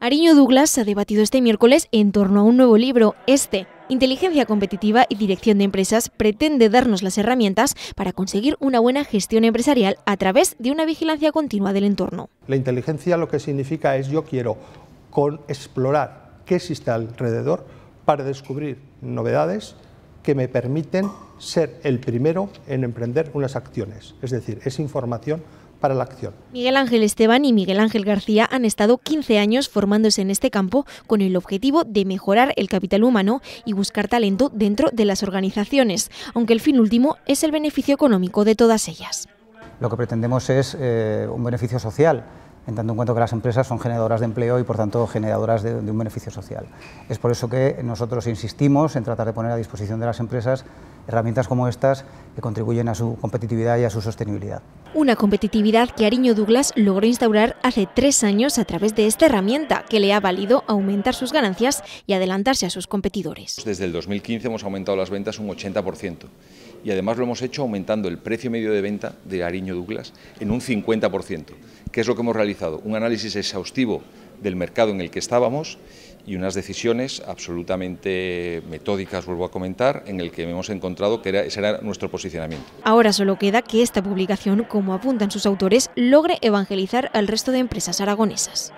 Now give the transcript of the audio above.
Ariño Douglas se ha debatido este miércoles en torno a un nuevo libro, este. Inteligencia competitiva y dirección de empresas pretende darnos las herramientas para conseguir una buena gestión empresarial a través de una vigilancia continua del entorno. La inteligencia lo que significa es yo quiero con explorar qué existe alrededor para descubrir novedades que me permiten ser el primero en emprender unas acciones. Es decir, es información la acción. Miguel Ángel Esteban y Miguel Ángel García han estado 15 años formándose en este campo con el objetivo de mejorar el capital humano y buscar talento dentro de las organizaciones, aunque el fin último es el beneficio económico de todas ellas. Lo que pretendemos es eh, un beneficio social, en tanto en cuanto que las empresas son generadoras de empleo y por tanto generadoras de, un beneficio social. Es por eso que nosotros insistimos en tratar de poner a disposición de las empresas herramientas como estas que contribuyen a su competitividad y a su sostenibilidad. Una competitividad que Ariño Douglas logró instaurar hace tres años a través de esta herramienta que le ha valido aumentar sus ganancias y adelantarse a sus competidores. Desde el 2015 hemos aumentado las ventas un 80% y además lo hemos hecho aumentando el precio medio de venta de Ariño Douglas en un 50%. ¿Qué es lo que hemos realizado? Un análisis exhaustivo del mercado en el que estábamos y unas decisiones absolutamente metódicas, vuelvo a comentar, en el que hemos encontrado que era, ese era nuestro posicionamiento. Ahora solo queda que esta publicación, como apuntan sus autores, logre evangelizar al resto de empresas aragonesas.